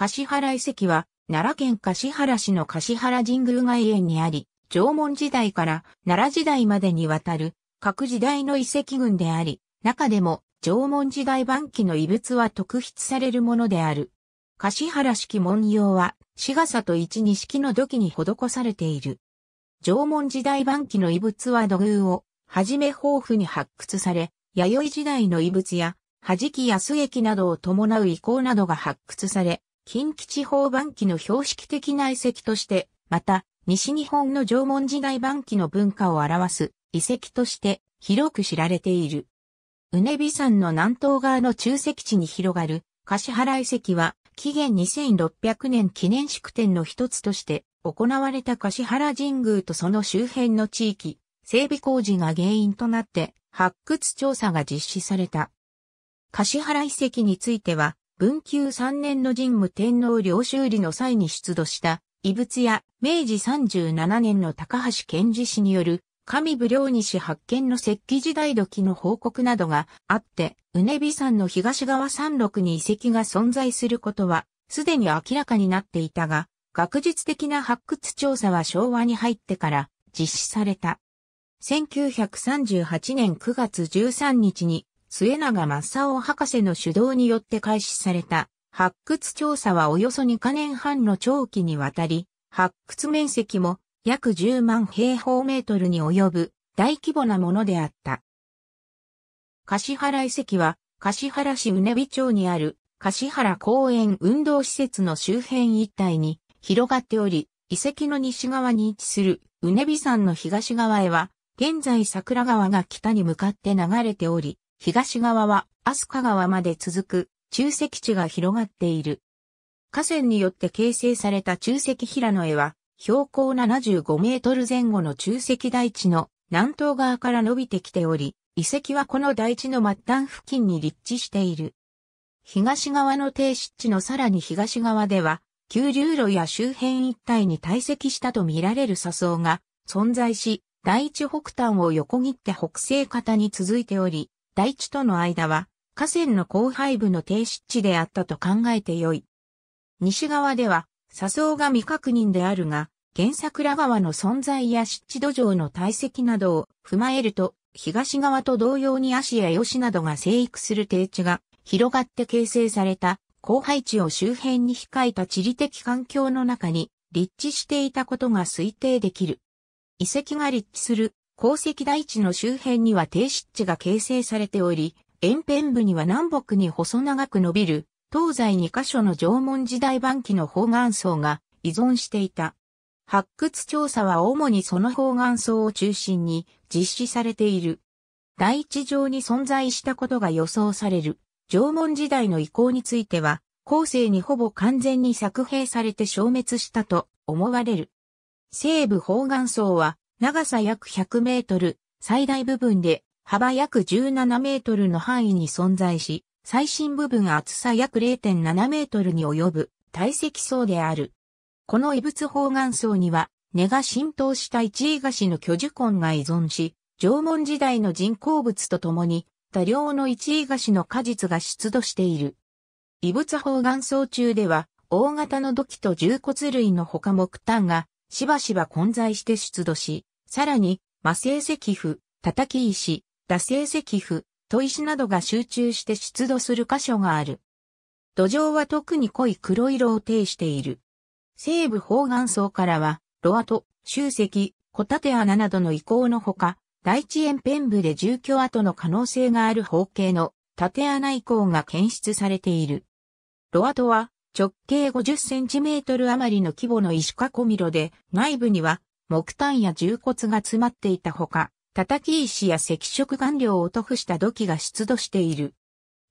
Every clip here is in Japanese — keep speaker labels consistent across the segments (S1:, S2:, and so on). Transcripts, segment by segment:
S1: 橿原遺跡は、奈良県橿原市の橿原神宮外苑にあり、縄文時代から奈良時代までにわたる各時代の遺跡群であり、中でも縄文時代晩期の遺物は特筆されるものである。橿原式文様は、がさと一式の土器に施されている。縄文時代晩期の遺物は土偶を、はじめ豊富に発掘され、弥生時代の遺物や、はじき安駅などを伴う遺構などが発掘され、近畿地方晩期の標識的な遺跡として、また、西日本の縄文時代晩期の文化を表す遺跡として広く知られている。うねび山の南東側の中石地に広がる柏原遺跡は、紀元2600年記念式典の一つとして行われた柏原神宮とその周辺の地域、整備工事が原因となって発掘調査が実施された。柏原遺跡については、文久3年の神武天皇領修理の際に出土した、遺物や明治37年の高橋賢治氏による、上武領西発見の石器時代時の報告などがあって、うねび山の東側山麓に遺跡が存在することは、すでに明らかになっていたが、学術的な発掘調査は昭和に入ってから実施された。1938年9月13日に末永正夫博士の主導によって開始された発掘調査はおよそ2カ年半の長期にわたり、発掘面積も約10万平方メートルに及ぶ大規模なものであった。橿原遺跡は、橿原市ね。美町にある橿原公園運動施設の周辺一帯に広がっており、遺跡の西側に位置する畝美山の東側へは、現在桜川が北に向かって流れており、東側は飛鳥川まで続く中石地が広がっている。河川によって形成された中石平野絵は、標高75メートル前後の中石台地の南東側から伸びてきており、遺跡はこの台地の末端付近に立地している。東側の低湿地のさらに東側では、急流路や周辺一帯に堆積したと見られる砂層が存在し、第一北端を横切って北西方に続いており、大地との間は、河川の荒廃部の低湿地であったと考えてよい。西側では、砂層が未確認であるが、原桜川の存在や湿地土壌の堆積などを踏まえると、東側と同様に足やヨシなどが生育する低地が広がって形成された荒廃地を周辺に控えた地理的環境の中に立地していたことが推定できる。遺跡が立地する鉱石台地の周辺には低湿地が形成されており、沿辺部には南北に細長く伸びる、東西2カ所の縄文時代晩期の方眼層が依存していた。発掘調査は主にその方眼層を中心に実施されている。台地上に存在したことが予想される。縄文時代の遺構については、後世にほぼ完全に作兵されて消滅したと思われる。西部方眼層は長さ約100メートル、最大部分で幅約17メートルの範囲に存在し、最深部分厚さ約0.7メートルに及ぶ堆積層である。この異物方眼層には、根が浸透した一位菓子の巨樹根が依存し、縄文時代の人工物とともに、多量の一位菓子の果実が出土している。異物方眼層中では、大型の土器と重骨類の他木炭が、しばしば混在して出土し、さらに、魔性石符、叩き石、打性石符、砥石などが集中して出土する箇所がある。土壌は特に濃い黒色を呈している。西部方眼層からは、ロアト、集石、小タ穴などの遺構のほか、第一円ペン部で住居跡の可能性がある方形の縦穴遺構が検出されている。ロアトは直径50センチメートル余りの規模の石囲み炉で、内部には木炭や重骨が詰まっていたほか、叩き石や赤色顔料を塗布した土器が出土している。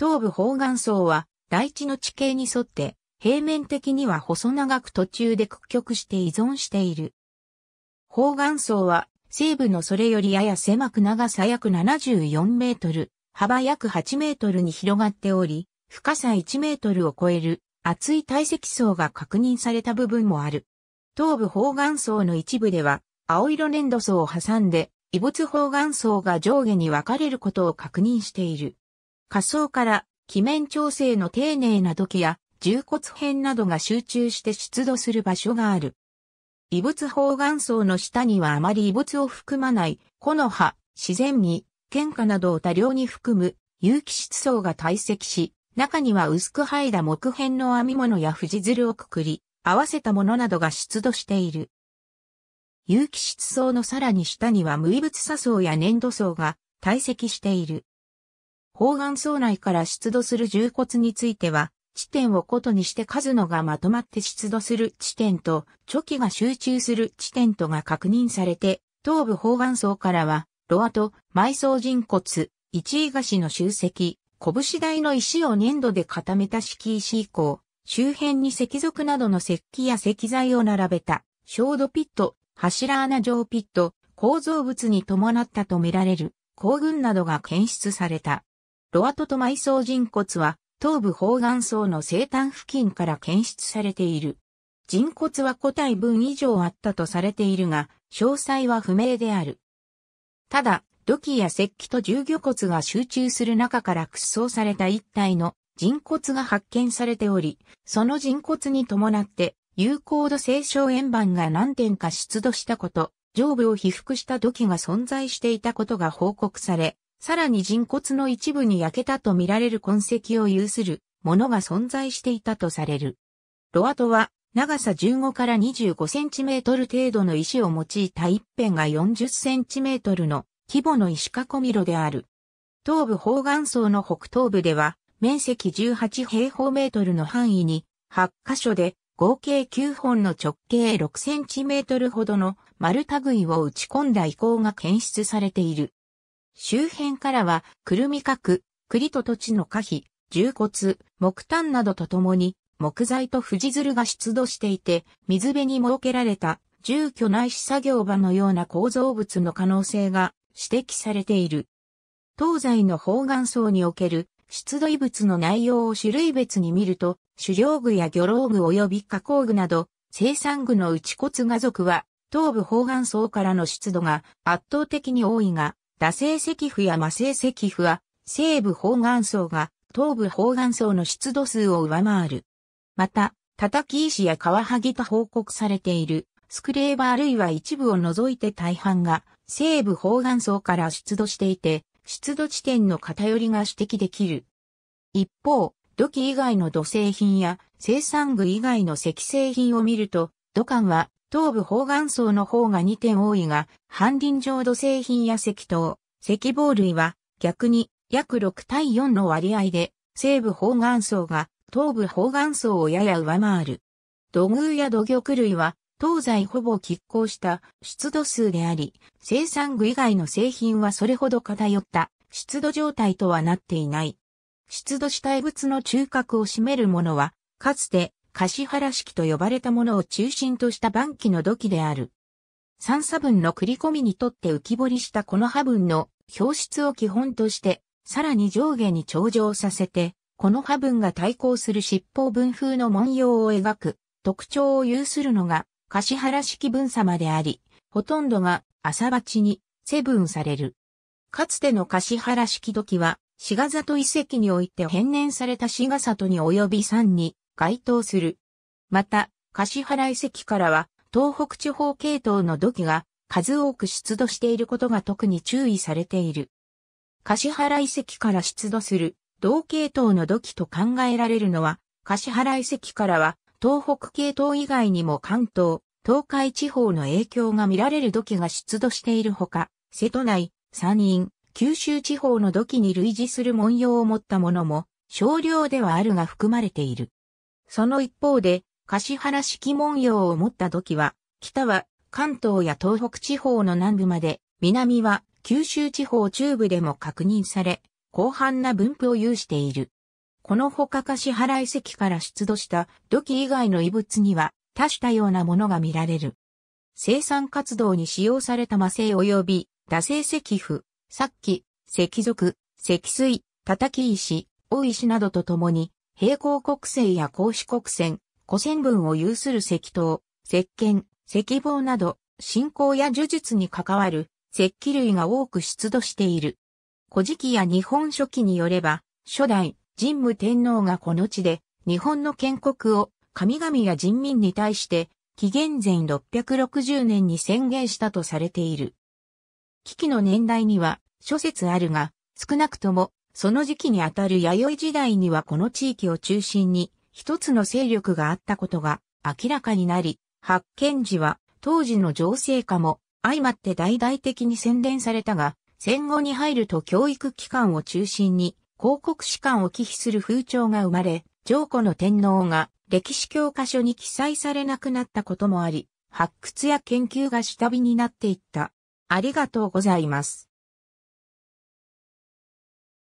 S1: 東部方眼層は、大地の地形に沿って、平面的には細長く途中で屈曲して依存している。方眼層は、西部のそれよりやや狭く長さ約74メートル、幅約8メートルに広がっており、深さ1メートルを超える厚い堆積層が確認された部分もある。東部方眼層の一部では、青色粘土層を挟んで、異物方眼層が上下に分かれることを確認している。下層から、気面調整の丁寧な土器や、重骨片などが集中して出土する場所がある。異物方眼層の下にはあまり異物を含まない、木の葉、自然に、喧嘩などを多量に含む、有機質層が堆積し、中には薄く剥いだ木片の編み物や藤鶴をくくり、合わせたものなどが出土している。有機質層のさらに下には無異物砂層や粘土層が堆積している。方眼層内から出土する重骨については、地点をことにして数のがまとまって出土する地点と、初期が集中する地点とが確認されて、頭部方眼層からは、ロアと埋葬人骨、一位菓子の集積、拳台の石を粘土で固めた敷石以降、周辺に石属などの石器や石材を並べた、焦土ピット、柱穴状ピット、構造物に伴ったとみられる、鉱群などが検出された。ロアトト埋葬人骨は、頭部方眼層の生誕付近から検出されている。人骨は個体分以上あったとされているが、詳細は不明である。ただ、土器や石器と従魚骨が集中する中から掘創された一体の人骨が発見されており、その人骨に伴って有効度性少円盤が何点か出土したこと、上部を被覆した土器が存在していたことが報告され、さらに人骨の一部に焼けたと見られる痕跡を有するものが存在していたとされる。ロアトは長さ15から25センチメートル程度の石を用いた一辺が40センチメートルの規模の石囲み炉である。東部方眼層の北東部では面積18平方メートルの範囲に8箇所で合計9本の直径6センチメートルほどの丸類を打ち込んだ遺構が検出されている。周辺からは、くるみ角、栗と土地の可否、重骨、木炭などとともに、木材と藤鶴が出土していて、水辺に設けられた住居内視作業場のような構造物の可能性が指摘されている。東西の方眼層における出土遺物の内容を種類別に見ると、狩猟具や魚老具及び加工具など、生産具の内骨画族は、頭部方眼層からの出土が圧倒的に多いが、打製石符や魔製石符は、西部方眼層が頭部方眼層の出土数を上回る。また、叩き石や皮剥ぎと報告されているスクレーバー類は一部を除いて大半が西部方眼層から出土していて、出土地点の偏りが指摘できる。一方、土器以外の土製品や生産具以外の石製品を見ると、土管は東部方眼層の方が2点多いが、半輪状土製品や石灯、石棒類は逆に約6対4の割合で、西部方眼層が東部方眼層をやや上回る。土偶や土玉類は東西ほぼ拮抗した湿度数であり、生産具以外の製品はそれほど偏った湿度状態とはなっていない。出土主体物の中核を占めるものは、かつて、柏原式と呼ばれたものを中心とした晩期の土器である。三差分の繰り込みにとって浮き彫りしたこの波分の表出を基本として、さらに上下に頂上させて、この波分が対抗する尻尾分風の文様を描く特徴を有するのが柏原式分様であり、ほとんどが朝鉢にセブンされる。かつての橿原式土器は、志賀里遺跡において変念された志賀里に及び山に該当する。また、柏原遺跡からは、東北地方系統の土器が数多く出土していることが特に注意されている。柏原遺跡から出土する同系統の土器と考えられるのは、柏原遺跡からは東北系統以外にも関東、東海地方の影響が見られる土器が出土しているほか、瀬戸内、山陰、九州地方の土器に類似する文様を持ったものも、少量ではあるが含まれている。その一方で、柏原式文様を持った土器は、北は関東や東北地方の南部まで、南は九州地方中部でも確認され、広範な分布を有している。このほか橿原遺跡から出土した土器以外の遺物には、多したようなものが見られる。生産活動に使用された魔性及び、打製石符、殺気、石属、石水、叩き石、大石などとともに、平行国星や格子国線、古戦分を有する石刀、石剣、石棒など、信仰や呪術に関わる石器類が多く出土している。古事記や日本書紀によれば、初代神武天皇がこの地で日本の建国を神々や人民に対して紀元前660年に宣言したとされている。危機の年代には諸説あるが、少なくともその時期にあたる弥生時代にはこの地域を中心に一つの勢力があったことが明らかになり、発見時は当時の情勢下も相まって大々的に宣伝されたが、戦後に入ると教育機関を中心に広告士官を忌避する風潮が生まれ、上古の天皇が歴史教科書に記載されなくなったこともあり、発掘や研究が下火になっていった。ありがとうございます。